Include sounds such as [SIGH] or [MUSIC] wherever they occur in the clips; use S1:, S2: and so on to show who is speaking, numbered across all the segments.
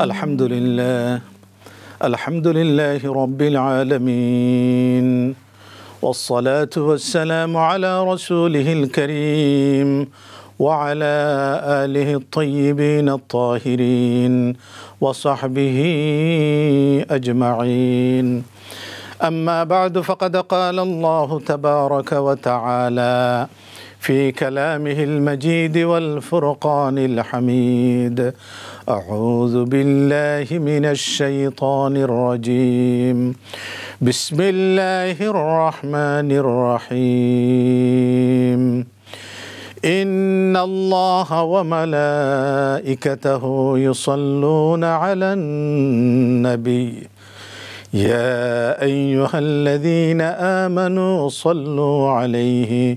S1: الحمد لله الحمد لله رب العالمين والصلاة والسلام على رسوله الكريم وعلى آله الطيبين الطاهرين وصحبه أجمعين أما بعد فقد قال الله تبارك وتعالى في كلامه المجيد والفرقان الحميد أعوذ بالله من الشيطان الرجيم بسم الله الرحمن الرحيم إن الله وملائكته يصلون على النبي يا أيها الذين آمنوا صلوا عليه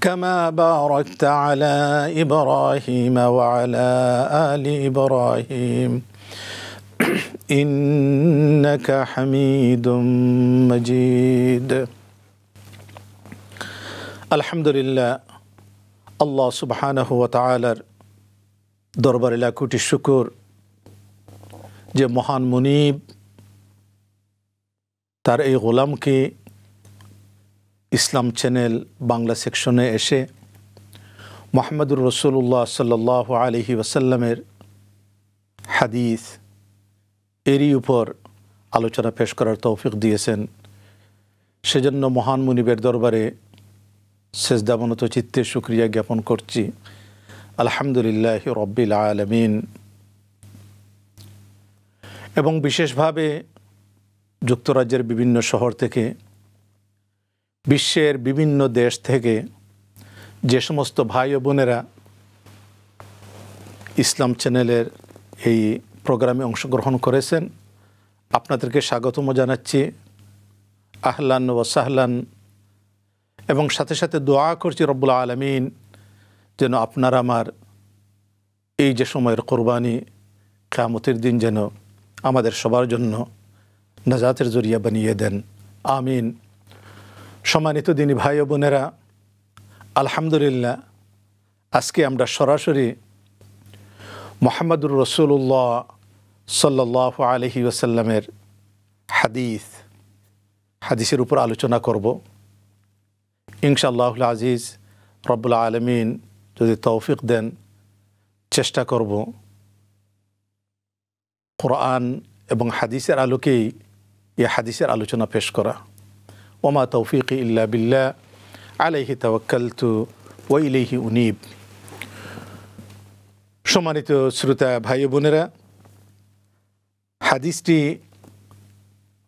S1: كما باركت على ابراهيم وعلى ال ابراهيم [CLEARS THROAT] انك حميد مجيد الحمد لله الله سبحانه وتعالى دربار لاكوت الشكر যে মহান মুনিব তার এই ইসলাম চ্যানেল বাংলা সেকশনে এসে মোহাম্মদুর রসুল্লাহ সাল্লাহ আলহি ওসাল্লামের হাদিস এরই উপর আলোচনা পেশ করার তৌফিক দিয়েছেন সেজন্য মহান মুনিবের দরবারে সেজদাবনত চিত্তে সুক্রিয়া জ্ঞাপন করছি আলহামদুলিল্লাহ রব্বিল আলমিন এবং বিশেষভাবে যুক্তরাজ্যের বিভিন্ন শহর থেকে বিশ্বের বিভিন্ন দেশ থেকে যে সমস্ত ভাই ও বোনেরা ইসলাম চ্যানেলের এই প্রোগ্রামে অংশগ্রহণ করেছেন আপনাদেরকে স্বাগতম জানাচ্ছি আহলান ও সাহলান এবং সাথে সাথে দোয়া করছি রব্বুল আলমিন যেন আপনারা আমার এই যে সময়ের কোরবানি কামতের দিন যেন আমাদের সবার জন্য নাজাতের জরিয়া বানিয়ে দেন আমিন সম্মানিত দিনী ভাই ও বোনেরা আলহামদুলিল্লাহ আজকে আমরা সরাসরি মোহাম্মদুর রসুল্লাহ সাল্লাহ আলহি ওসাল্লামের হাদিস হাদিসের উপর আলোচনা করব ইনশাল্লাহ আজিজ রব্বুল আলমিন যদি তৌফিক দেন চেষ্টা করব কোরআন এবং হাদিসের আলোকেই এই হাদিসের আলোচনা পেশ করা وما توفيقي إلا بالله عليه توكلت وإليه أنيب সম্মানিত শ্রোতা ভাই বোনেরা হাদিসটি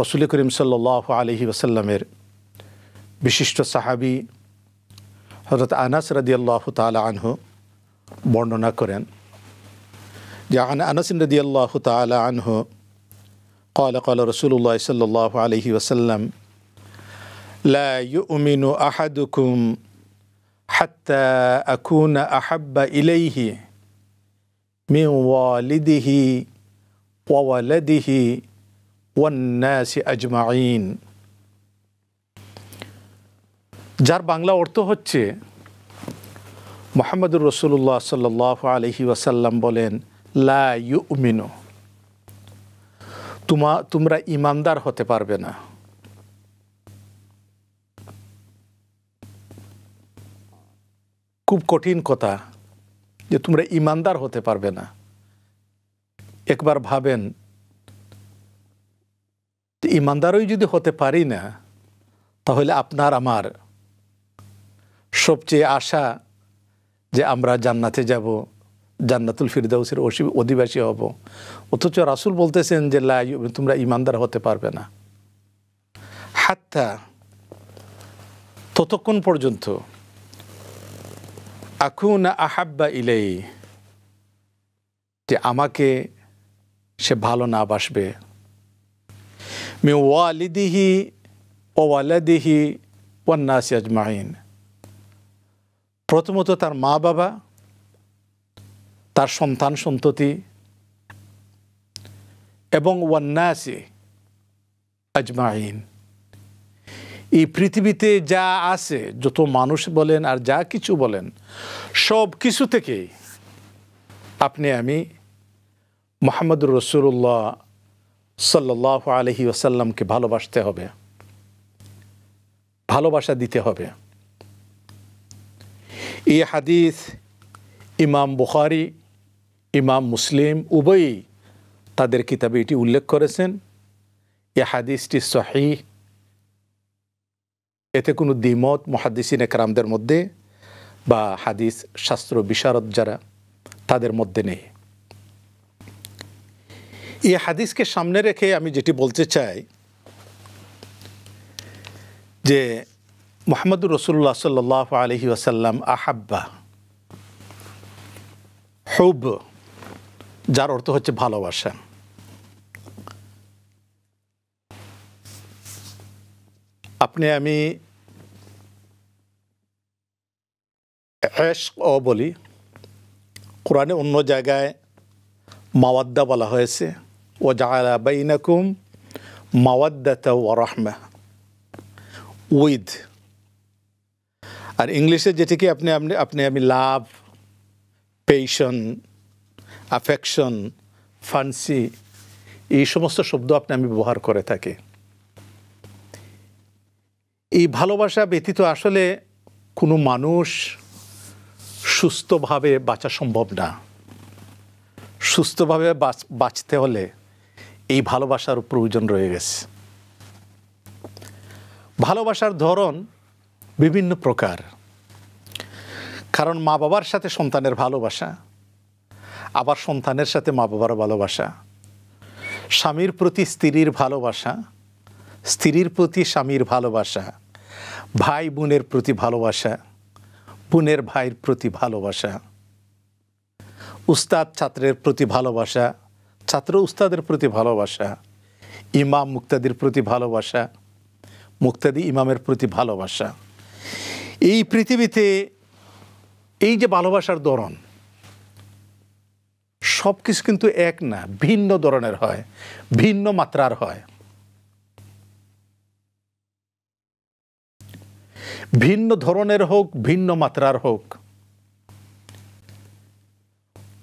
S1: রসুল করিম সাল্লাহ আলহি ওসাল্লামের বিশিষ্ট সাহাবি হজরত আনাস রাদি আল্লাহ তালা আনহু বর্ণনা করেন যে আন আনাস রাদি আল্লাহ তালা আনহু قال কল رسول الله صلى الله عليه لا يؤمن أحدكم حتى أكون أحب إليه من والده وولده والناس أجمعين যার বাংলা অর্থ হচ্ছে মোহাম্মদুর রসুল্লাহ সাল্লাহ আলহি ওয়াসাল্লাম বলেন লা ইউমিনো তোমা তোমরা ইমানদার হতে পারবে না খুব কঠিন কথা যে তোমরা ইমানদার হতে পারবে না একবার ভাবেন ইমানদারই যদি হতে পারি না তাহলে আপনার আমার সবচেয়ে আশা যে আমরা জান্নাতে যাব জান্নাতুল ফিরদাউসের অধিবাসী হব অথচ রাসুল বলতেছেন যে লাই তোমরা ইমানদার হতে পারবে না হাত্তা ততক্ষণ পর্যন্ত আকুনা আহাব্বা ইলেই যে আমাকে সে ভালো না বাসবে মে ওয়ালিদিহি ওয়ালাদিহি ওয়ান্নাস আজমাইন প্রথমত তার মা বাবা তার সন্তান সন্ততি এবং ওয়ান্নাসি আজমাহিন এই পৃথিবীতে যা আছে যত মানুষ বলেন আর যা কিছু বলেন সব কিছু থেকে আপনি আমি মোহাম্মদুর রসুল্লাহ সাল্লাহ আলহি ওসাল্লামকে ভালোবাসতে হবে ভালোবাসা দিতে হবে এই হাদিস ইমাম বুখারি ইমাম মুসলিম উভয়ই তাদের কিতাবে এটি উল্লেখ করেছেন এ হাদিসটি সহিহ এতে কোনো দ্বিমত মহাদিসিন একরামদের মধ্যে বা হাদিস শাস্ত্র বিশারদ যারা তাদের মধ্যে নেই এই হাদিসকে সামনে রেখে আমি যেটি বলতে চাই যে মোহাম্মদুর রসুল্লাহ সাল্লাহ আলহি আসাল্লাম আহাব্বা হুব যার অর্থ হচ্ছে ভালোবাসা আপনি আমি ও বলি কোরআনে অন্য জায়গায় মাওয়াদ্দা বলা হয়েছে ও জায়লা বাইনাকুম মাওয়াদ্দা ও রহমা উইথ আর ইংলিশে যেটিকে আপনি আপনি আপনি আমি লাভ পেশন অ্যাফেকশন ফান্সি এই সমস্ত শব্দ আপনি আমি ব্যবহার করে থাকি এই ভালোবাসা ব্যতীত আসলে কোনো মানুষ সুস্থভাবে বাঁচা সম্ভব না সুস্থভাবে বাঁচতে হলে এই ভালোবাসার প্রয়োজন রয়ে গেছে ভালোবাসার ধরন বিভিন্ন প্রকার কারণ মা বাবার সাথে সন্তানের ভালোবাসা আবার সন্তানের সাথে মা বাবার ভালোবাসা স্বামীর প্রতি স্ত্রীর ভালোবাসা স্ত্রীর প্রতি স্বামীর ভালোবাসা ভাই বোনের প্রতি ভালোবাসা বোনের ভাইয়ের প্রতি ভালোবাসা উস্তাদ ছাত্রের প্রতি ভালোবাসা ছাত্র উস্তাদের প্রতি ভালোবাসা ইমাম মুক্তাদির প্রতি ভালোবাসা মুক্তাদি ইমামের প্রতি ভালোবাসা এই পৃথিবীতে এই যে ভালোবাসার ধরন সব কিছু কিন্তু এক না ভিন্ন ধরনের হয় ভিন্ন মাত্রার হয় ভিন্ন ধরনের হোক ভিন্ন মাত্রার হোক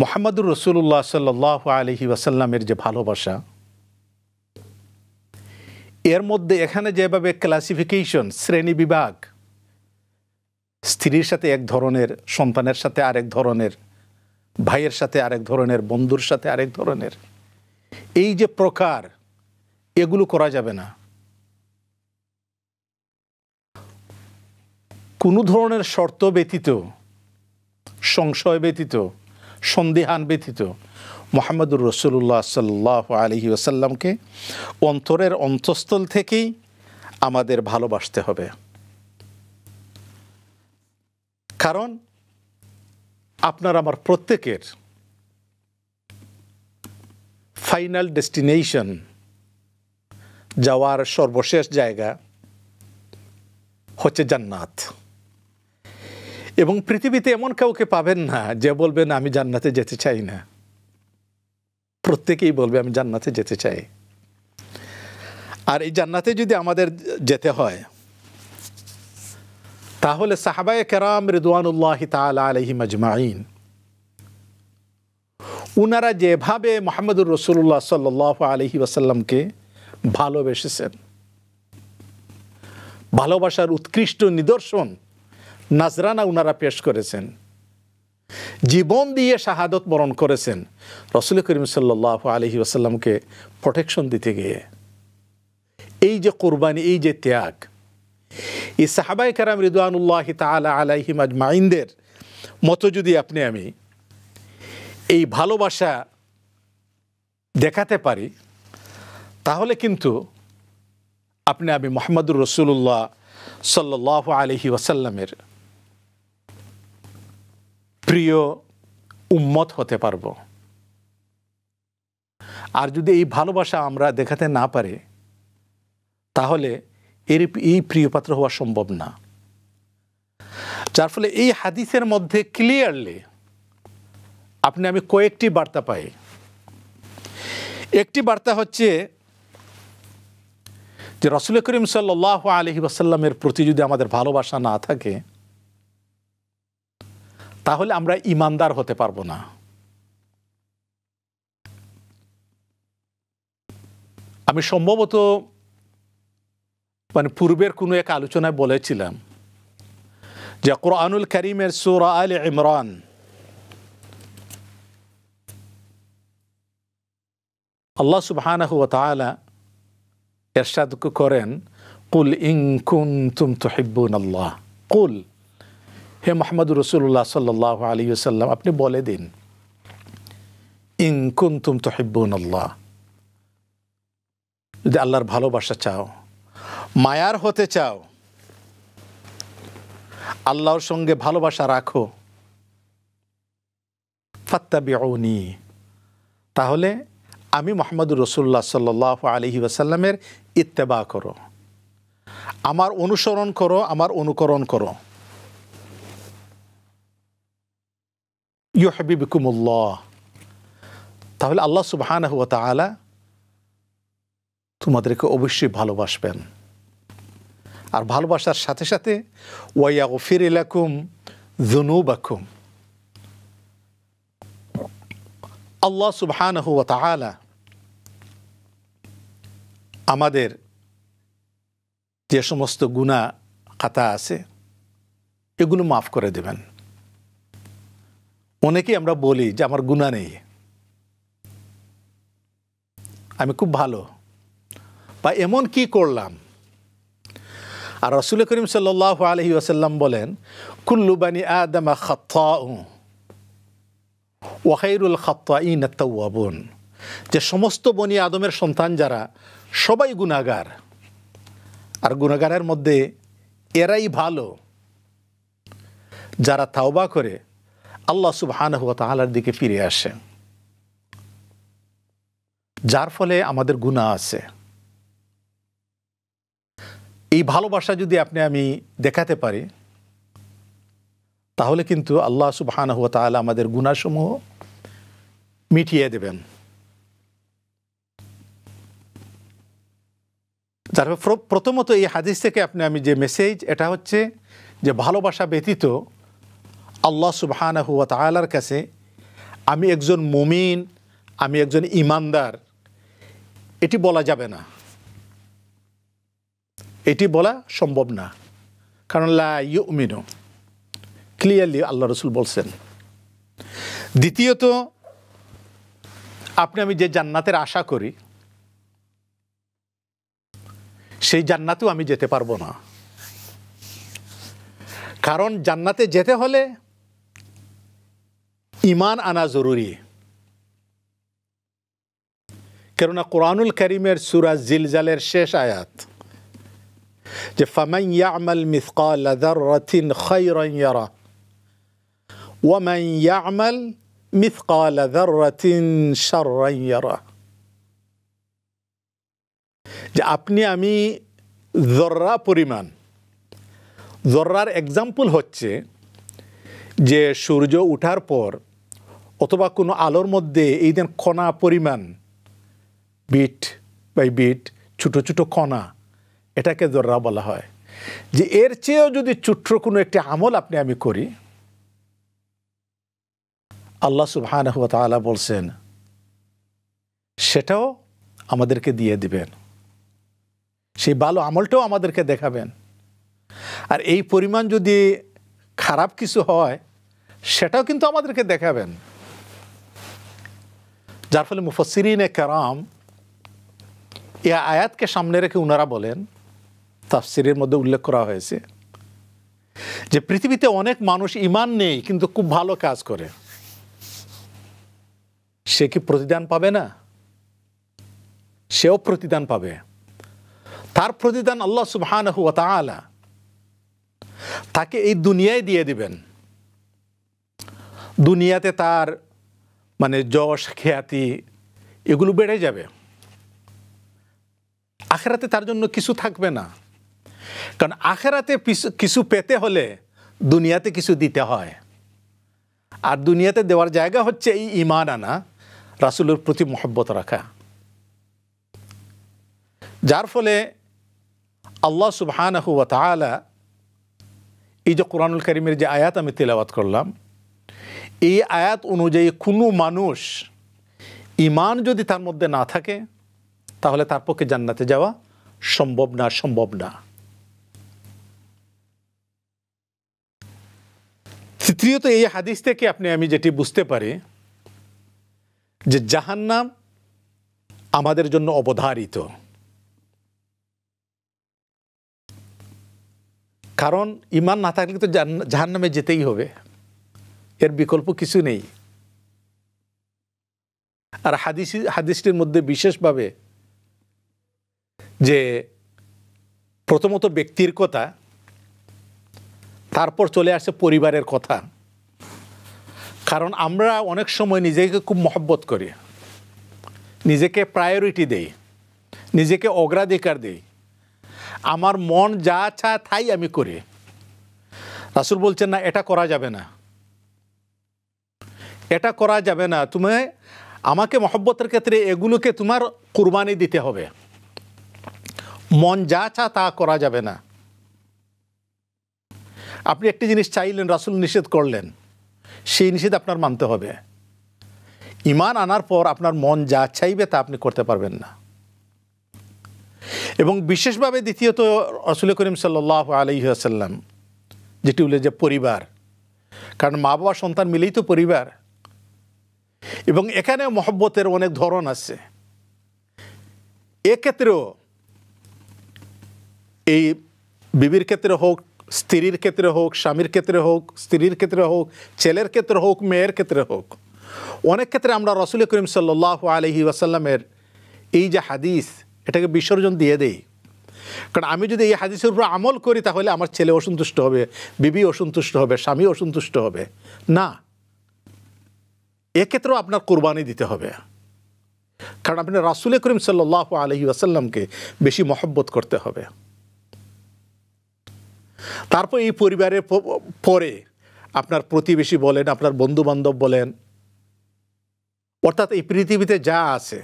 S1: মোহাম্মদুর রসুল্লাহ সাল্লাহ আলহি ওয়াসাল্লামের যে ভালোবাসা এর মধ্যে এখানে যেভাবে ক্লাসিফিকেশন শ্রেণী বিভাগ স্ত্রীর সাথে এক ধরনের সন্তানের সাথে আরেক ধরনের ভাইয়ের সাথে আরেক ধরনের বন্ধুর সাথে আরেক ধরনের এই যে প্রকার এগুলো করা যাবে না কোনো ধরনের শর্ত ব্যতীত সংশয় ব্যতীত সন্দেহান ব্যতীত মোহাম্মদুর রসুল্লাহ সাল্লাহ আলহি আসাল্লামকে অন্তরের অন্তঃস্থল থেকেই আমাদের ভালোবাসতে হবে কারণ আপনার আমার প্রত্যেকের ফাইনাল ডেস্টিনেশন যাওয়ার সর্বশেষ জায়গা হচ্ছে জান্নাত এবং পৃথিবীতে এমন কাউকে পাবেন না যে বলবেন আমি জান্নাতে যেতে চাই না প্রত্যেকেই বলবে আমি জান্নাতে যেতে চাই আর এই জান্নাতে যদি আমাদের যেতে হয় তাহলে সাহাবায় কেরাম রিদওয়ানুল্লাহ তাল আলহি মাজমাইন উনারা যেভাবে মোহাম্মদুর রসুল্লাহ সাল আলহি আসাল্লামকে ভালোবেসেছেন ভালোবাসার উৎকৃষ্ট নিদর্শন নাজরানা উনারা পেশ করেছেন জীবন দিয়ে শাহাদত বরণ করেছেন রসুল করিম সাল্লাহ আলহি আসাল্লামকে প্রোটেকশন দিতে গিয়ে এই যে কোরবানি এই যে ত্যাগ এই সাহাবাই কারাম রিদুয়ানুল্লাহ তালা আলাইহিম মাইন্দের মতো যদি আপনি আমি এই ভালোবাসা দেখাতে পারি তাহলে কিন্তু আপনি আমি মোহাম্মদুর রসুল্লাহ সাল্লাহ আলহি ওয়াসাল্লামের প্রিয় উম্মত হতে পারব আর যদি এই ভালোবাসা আমরা দেখাতে না পারি তাহলে এর এই প্রিয়পাত্র হওয়া সম্ভব না যার ফলে এই হাদিসের মধ্যে ক্লিয়ারলি আপনি আমি কয়েকটি বার্তা পাই একটি বার্তা হচ্ছে যে রসুল করিম সাল্লাহ আলহি আসাল্লামের প্রতি যদি আমাদের ভালোবাসা না থাকে তাহলে আমরা ইমানদার হতে পারবো না আমি সম্ভবত মানে পূর্বের কোনো এক আলোচনায় বলেছিলাম যে কোরআনুল করিমের সুরা আল ইমরান আল্লাহ সুবাহ এরশাদ করেন কুল ইন তো হিব্বুন আল্লাহ কুল হে মোহাম্মদ রসুল্লাহ সাল্লাহ আলী সাল্লাম আপনি বলে দিন ইং তো তহিব্বুন আল্লাহ যদি আল্লাহর ভালোবাসা চাও মায়ার হতে চাও আল্লাহর সঙ্গে ভালোবাসা রাখো ফাত্তাবিউনি তাহলে আমি মোহাম্মদ রসুল্লাহ সাল্লাহ আলহি ওয়াসাল্লামের ইত্তেবা করো আমার অনুসরণ করো আমার অনুকরণ করো ইউহাবিবিকুমুল্লাহ তাহলে আল্লাহ সুবাহানা হুয়া তালা তোমাদেরকে অবশ্যই ভালোবাসবেন আর ভালোবাসার সাথে সাথে ওয়াইয়া গফির ইলাকুম জুনুবাকুম আল্লাহ সুবহানাহু ওয়া তাআলা আমাদের যে সমস্ত গুণা খাতা আছে এগুলো মাফ করে দেবেন অনেকেই আমরা বলি যে আমার গুণা নেই আমি খুব ভালো বা এমন কি করলাম আর রসুল করিম সাল আলহি আসাল্লাম বলেন কুল্লুবানি আদমা খত্তা ওয়াহাইরুল খত্তা ইন যে সমস্ত বনি আদমের সন্তান যারা সবাই গুণাগার আর গুণাগারের মধ্যে এরাই ভালো যারা তাওবা করে আল্লাহ সুবহানাহু তাহালার দিকে ফিরে আসে যার ফলে আমাদের গুণা আছে এই ভালোবাসা যদি আপনি আমি দেখাতে পারি তাহলে কিন্তু আল্লাহ সুবহানাহু তাহলে আমাদের গুণাসমূহ মিটিয়ে দেবেন যার প্রথমত এই হাদিস থেকে আপনি আমি যে মেসেজ এটা হচ্ছে যে ভালোবাসা ব্যতীত আল্লাহ সুবহান হুয়া তালার কাছে আমি একজন মুমিন আমি একজন ইমানদার এটি বলা যাবে না এটি বলা সম্ভব না কারণ লা ইউমিনু ক্লিয়ারলি আল্লাহ রসুল বলছেন দ্বিতীয়ত আপনি আমি যে জান্নাতের আশা করি সেই জান্নাতেও আমি যেতে পারবো না কারণ জান্নাতে যেতে হলে ইমান আনা জরুরি কেননা কোরআনুল করিমের সুরা জিলজালের শেষ আয়াত যে ফামাই ইয়ামাল মিসকাল যাররাতিন খায়রান ইয়ারা ওয়া মান ইয়ামাল মিসকাল যাররাতিন শাররান ইয়ারা যে আপনি আমি জর্রা পরিমাণ জর্রার এক্সাম্পল হচ্ছে যে সূর্য উঠার পর অথবা কোনো আলোর মধ্যে এই দেন কণা পরিমাণ বিট বাই বিট ছোটো ছোটো কণা এটাকে দররা বলা হয় যে এর চেয়েও যদি ছোট্ট কোনো একটি আমল আপনি আমি করি আল্লাহ সুহান তালা বলছেন সেটাও আমাদেরকে দিয়ে দিবেন সেই ভালো আমলটাও আমাদেরকে দেখাবেন আর এই পরিমাণ যদি খারাপ কিছু হয় সেটাও কিন্তু আমাদেরকে দেখাবেন যার ফলে মুফসিরিন এ কারাম এ আয়াতকে সামনে রেখে উনারা বলেন তাফসিরের মধ্যে উল্লেখ করা হয়েছে যে পৃথিবীতে অনেক মানুষ ইমান নেই কিন্তু খুব ভালো কাজ করে সে কি প্রতিদান পাবে না সেও প্রতিদান পাবে তার প্রতিদান আল্লাহ সুবহান তাকে এই দুনিয়ায় দিয়ে দিবেন দুনিয়াতে তার মানে যশ খ্যাতি এগুলো বেড়ে যাবে আখেরাতে তার জন্য কিছু থাকবে না কারণ আখেরাতে কিছু পেতে হলে দুনিয়াতে কিছু দিতে হয় আর দুনিয়াতে দেওয়ার জায়গা হচ্ছে এই ইমান আনা রাসুলের প্রতি মহব্বত রাখা যার ফলে আল্লাহ সুবহান এই যে কোরআনুল করিমের যে আয়াত আমি তেলাওয়াত করলাম এই আয়াত অনুযায়ী কোনো মানুষ ইমান যদি তার মধ্যে না থাকে তাহলে তার পক্ষে জান্নাতে যাওয়া সম্ভব না সম্ভব না তৃতীয়ত এই হাদিস থেকে আপনি আমি যেটি বুঝতে পারি যে জাহান্নাম আমাদের জন্য অবধারিত কারণ ইমান না থাকলে তো জাহান্নামে যেতেই হবে এর বিকল্প কিছু নেই আর হাদিস হাদিসটির মধ্যে বিশেষভাবে যে প্রথমত ব্যক্তির কথা তারপর চলে আসে পরিবারের কথা কারণ আমরা অনেক সময় নিজেকে খুব মহব্বত করি নিজেকে প্রায়োরিটি দেই নিজেকে অগ্রাধিকার দেই আমার মন যা চা তাই আমি করি রাসুল বলছেন না এটা করা যাবে না এটা করা যাবে না তুমি আমাকে মহব্বতের ক্ষেত্রে এগুলোকে তোমার কুরবানি দিতে হবে মন যা চা তা করা যাবে না আপনি একটি জিনিস চাইলেন রাসুল নিষেধ করলেন সেই নিষেধ আপনার মানতে হবে ইমান আনার পর আপনার মন যা চাইবে তা আপনি করতে পারবেন না এবং বিশেষভাবে দ্বিতীয়ত রসুল করিম সাল্লাহ আলহিহাসাল্লাম যেটি উল্লেখ যে পরিবার কারণ মা বাবা সন্তান মিলেই তো পরিবার এবং এখানে মহব্বতের অনেক ধরন আছে এক্ষেত্রেও এই বিবির ক্ষেত্রে হোক স্ত্রীর ক্ষেত্রে হোক স্বামীর ক্ষেত্রে হোক স্ত্রীর ক্ষেত্রে হোক ছেলের ক্ষেত্রে হোক মেয়ের ক্ষেত্রে হোক অনেক ক্ষেত্রে আমরা রসুল করিম সাল্লাহ আলহি আসাল্লামের এই যে হাদিস এটাকে বিসর্জন দিয়ে দেই কারণ আমি যদি এই হাদিসের উপর আমল করি তাহলে আমার ছেলে অসন্তুষ্ট হবে বিবি অসন্তুষ্ট হবে স্বামী অসন্তুষ্ট হবে না এক্ষেত্রেও আপনার কোরবানি দিতে হবে কারণ আপনি রাসুল করিম সাল্লাহ আলহি আসাল্লামকে বেশি মহব্বত করতে হবে তারপর এই পরিবারের পরে আপনার প্রতিবেশী বলেন আপনার বন্ধুবান্ধব বলেন অর্থাৎ এই পৃথিবীতে যা আছে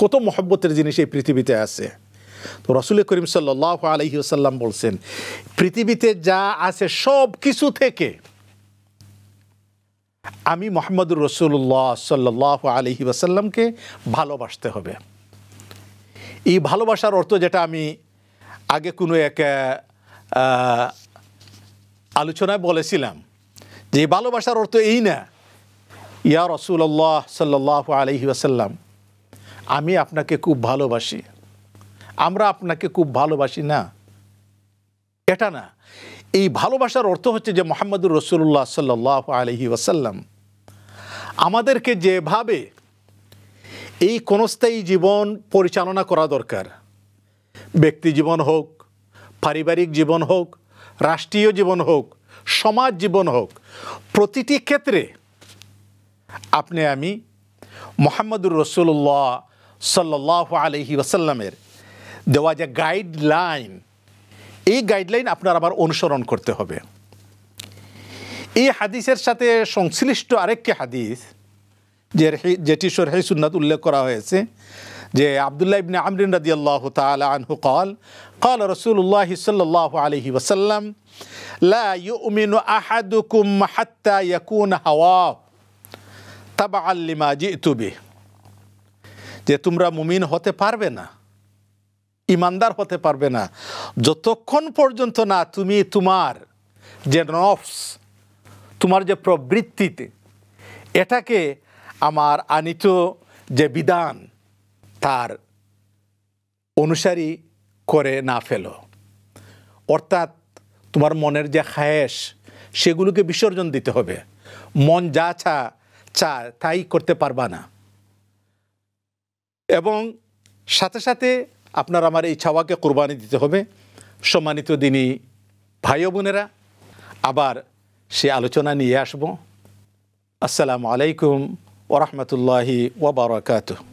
S1: কত মহব্বতের জিনিস এই পৃথিবীতে আছে তো রসুল করিম সাল্লাহ আলহিউসাল্লাম বলছেন পৃথিবীতে যা আছে সব কিছু থেকে আমি মোহাম্মদুর রসুল্লাহ সাল্লাহ আলহি আসাল্লামকে ভালোবাসতে হবে এই ভালোবাসার অর্থ যেটা আমি আগে কোনো এক আলোচনায় বলেছিলাম যে ভালোবাসার অর্থ এই না ইয়া রসুল্লাহ সাল্লাহ আলহি আসাল্লাম আমি আপনাকে খুব ভালোবাসি আমরা আপনাকে খুব ভালোবাসি না এটা না এই ভালোবাসার অর্থ হচ্ছে যে মোহাম্মদুর রসুল্লাহ সাল্লাহ আলহি ওয়াসাল্লাম আমাদেরকে যেভাবে এই কোনস্থায়ী জীবন পরিচালনা করা দরকার ব্যক্তি জীবন হোক পারিবারিক জীবন হোক রাষ্ট্রীয় জীবন হোক সমাজ জীবন হোক প্রতিটি ক্ষেত্রে আপনি আমি মোহাম্মদুর রসুল্লাহ সাল্লাহ আলহি ওসাল্লামের দেওয়া যে গাইডলাইন এই গাইডলাইন আপনার আবার অনুসরণ করতে হবে এই হাদিসের সাথে সংশ্লিষ্ট আরেকটি হাদিস যে যেটি শরহে সুন্নাত উল্লেখ করা হয়েছে যে আবদুল্লাহ ইবনে আমরিন রাজি আল্লাহ তালা আনহু কল কল রসুল্লাহ সাল্লাহ আলহি ওসাল্লাম লা ইউমিনু আহাদুকুম হাত্তা ইয়াকুন হাওয়া তাবা আল্লিমা জিতুবি যে তোমরা মুমিন হতে পারবে না ইমানদার হতে পারবে না যতক্ষণ পর্যন্ত না তুমি তোমার যে নফস তোমার যে প্রবৃত্তিতে এটাকে আমার আনিত যে বিধান তার অনুসারী করে না ফেলো অর্থাৎ তোমার মনের যে হায়েস সেগুলোকে বিসর্জন দিতে হবে মন যা চা তাই করতে পারবা না এবং সাথে সাথে আপনার আমার এই ছাওয়াকে কোরবানি দিতে হবে সম্মানিত দিনই ভাই বোনেরা আবার সে আলোচনা নিয়ে আসব আসসালামু আলাইকুম ওরহমতুল্লাহি ওবরাকাতুহ